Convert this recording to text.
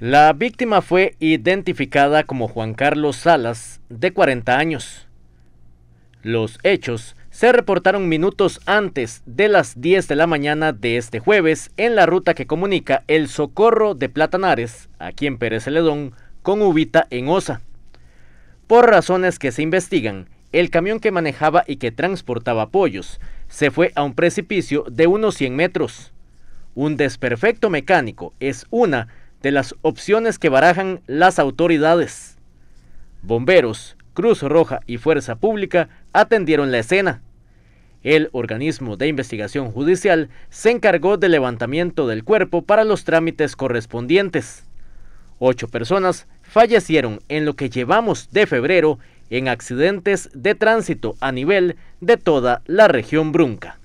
La víctima fue identificada como Juan Carlos Salas, de 40 años. Los hechos se reportaron minutos antes de las 10 de la mañana de este jueves en la ruta que comunica el Socorro de Platanares, aquí en Pérez Celedón, con Ubita en Osa. Por razones que se investigan, el camión que manejaba y que transportaba pollos se fue a un precipicio de unos 100 metros. Un desperfecto mecánico es una de las opciones que barajan las autoridades. Bomberos, Cruz Roja y Fuerza Pública atendieron la escena. El organismo de investigación judicial se encargó del levantamiento del cuerpo para los trámites correspondientes. Ocho personas fallecieron en lo que llevamos de febrero en accidentes de tránsito a nivel de toda la región brunca.